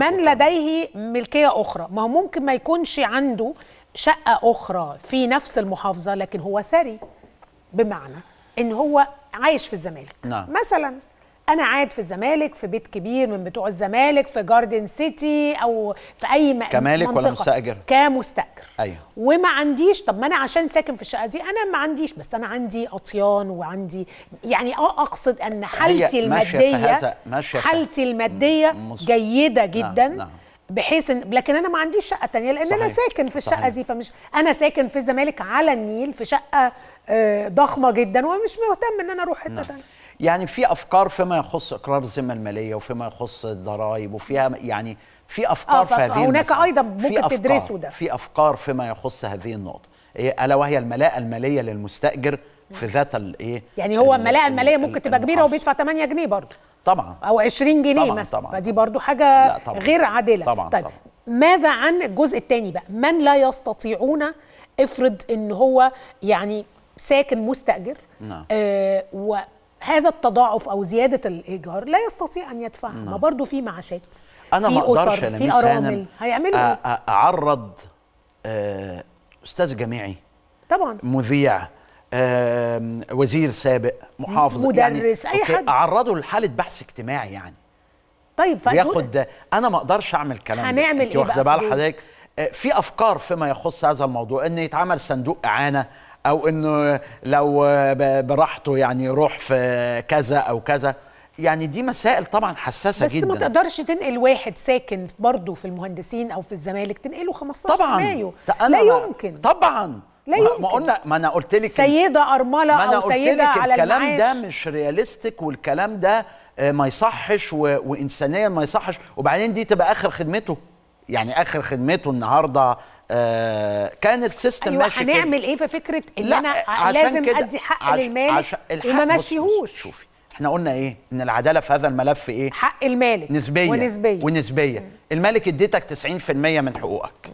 من لديه ملكيه اخرى ما هو ممكن ما يكونش عنده شقه اخرى في نفس المحافظه لكن هو ثري بمعنى ان هو عايش في الزمالك نعم. مثلا انا قاعد في الزمالك في بيت كبير من بتوع الزمالك في جاردن سيتي او في اي مكان كمالك منطقة. ولا مستاجر كمستاجر ايوه وما عنديش طب ما انا عشان ساكن في الشقه دي انا ما عنديش بس انا عندي اطيان وعندي يعني اه اقصد ان حالتي الماديه حالتي الماديه جيده نعم، جدا نعم. نعم. بحيث ان لكن انا ما عنديش شقه تانية لان صحيح. انا ساكن في الشقه صحيح. دي فمش انا ساكن في الزمالك على النيل في شقه آه، ضخمه جدا ومش مهتم ان انا اروح حته نعم. تانية يعني في افكار فيما يخص اقرار الذمه الماليه وفيما يخص الضرائب وفيها يعني في افكار آه في هذه هناك ايضا ممكن تدرسوا ده في افكار فيما يخص هذه النقطه الا وهي الملاءه الماليه للمستاجر في ذات الايه يعني هو الملاءه الماليه ممكن تبقى كبيره وبيدفع 8 جنيه برضه طبعا او 20 جنيه طبعًا مثلا طبعًا فدي برضه حاجه طبعًا غير عادله طبعًا طيب طبعًا ماذا عن الجزء الثاني بقى من لا يستطيعون افرض ان هو يعني ساكن مستاجر نعم. آه هذا التضاعف او زياده الايجار لا يستطيع ان يدفعها ما نعم. برضه في معاشات انا ما اقدرش انا في ارامل هيعملوا إيه؟ اعرض آه، استاذ جامعي طبعا مذيع آه، وزير سابق محافظ يعني مدرس يعني اي حد اعرضه لحاله بحث اجتماعي يعني طيب ياخد انا ما اقدرش اعمل كلام هنعمل ده. انت إيه واخده بال حضرتك آه، في افكار فيما يخص هذا الموضوع ان يتعمل صندوق اعانه او انه لو براحته يعني يروح في كذا او كذا يعني دي مسائل طبعا حساسه بس جدا بس ما تقدرش تنقل واحد ساكن برضه في المهندسين او في الزمالك تنقله 15 طبعا مايو لا يمكن طبعا لا يمكن ما قلنا ما انا قلت لك سيده ارمله ما أنا او سيده على الكلام ده مش رياليستيك والكلام ده آه، ما يصحش وانسانيا ما يصحش وبعدين دي تبقى اخر خدمته يعني اخر خدمته النهارده آه، كان السيستم أيوة ماشي هنعمل ايه في فكره ان لا انا لازم كده ادي حق للمالك عش وما مشيهوش شوفي احنا قلنا ايه ان العداله في هذا الملف ايه حق المالك نسبيه ونسبيه ونسبيه المالك اديتك 90% من حقوقك م.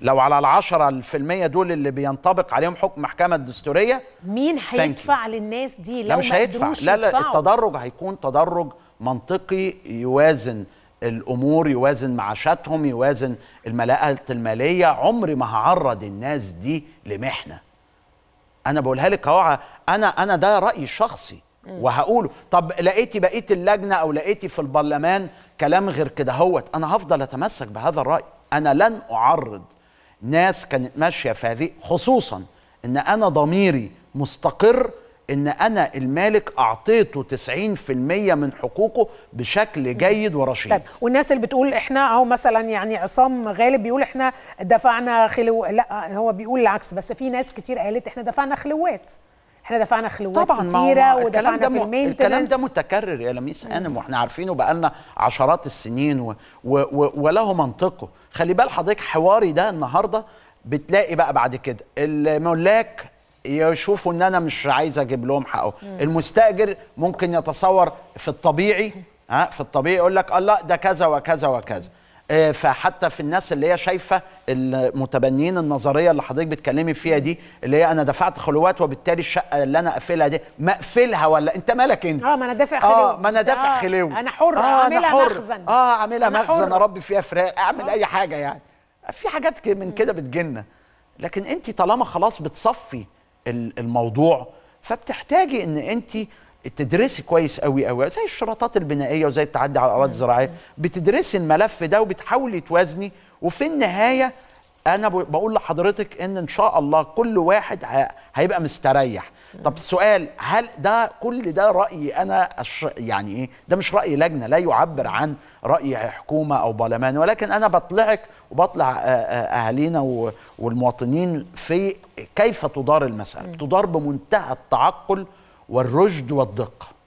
لو على العشرة المية دول اللي بينطبق عليهم حكم محكمة دستورية مين هيدفع للناس دي لو لا مش هيدفع لا لا التدرج هيكون تدرج منطقي يوازن الامور يوازن معاشاتهم يوازن الملاءات الماليه عمري ما هعرض الناس دي لمحنه انا بقولها لك اهو انا انا ده رايي الشخصي وهقوله طب لقيتي بقيت اللجنه او لقيتي في البرلمان كلام غير كده هوت انا هفضل اتمسك بهذا الراي انا لن اعرض ناس كانت ماشيه في هذه خصوصا ان انا ضميري مستقر ان انا المالك اعطيته 90% من حقوقه بشكل جيد ورشيد طيب. والناس اللي بتقول احنا اهو مثلا يعني عصام غالب بيقول احنا دفعنا خلو لا هو بيقول العكس بس في ناس كتير قالت احنا دفعنا خلوات احنا دفعنا خلوات طبعا كتيره ودفعنا الكلام ده في الكلام ده متكرر يا لميس انم واحنا عارفينه بقالنا عشرات السنين و... و... و... وله منطقه خلي بال حضرتك حواري ده النهارده بتلاقي بقى بعد كده الملاك يشوفوا ان انا مش عايز اجيب لهم حقهم المستاجر ممكن يتصور في الطبيعي ها في الطبيعي يقول لك الله ده كذا وكذا وكذا آه، فحتى في الناس اللي هي شايفه المتبنيين النظريه اللي حضرتك بتكلمي فيها دي اللي هي انا دفعت خلوات وبالتالي الشقه اللي انا قافلها دي مقفلها ولا انت مالك انت اه ما انا دافع خلوه اه ما انا دافع آه خلوه انا حر آه حر مخزن اه عاملها مخزن اربي فيها فراخ اعمل آه. اي حاجه يعني في حاجات من كده بتجنن لكن انت طالما خلاص بتصفي الموضوع فبتحتاجي ان انت تدرسي كويس قوي قوي زي الشرطات البنائيه وزي التعدي على الاراضي الزراعيه بتدرسي الملف ده وبتحاولي توازني وفي النهايه انا بقول لحضرتك ان ان شاء الله كل واحد هيبقى مستريح طب سؤال هل ده كل ده رايي انا يعني ايه ده مش راي لجنه لا يعبر عن راي حكومه او برلمان ولكن انا بطلعك وبطلع اهالينا والمواطنين في كيف تدار المساله تدار بمنتهى التعقل والرشد والدقه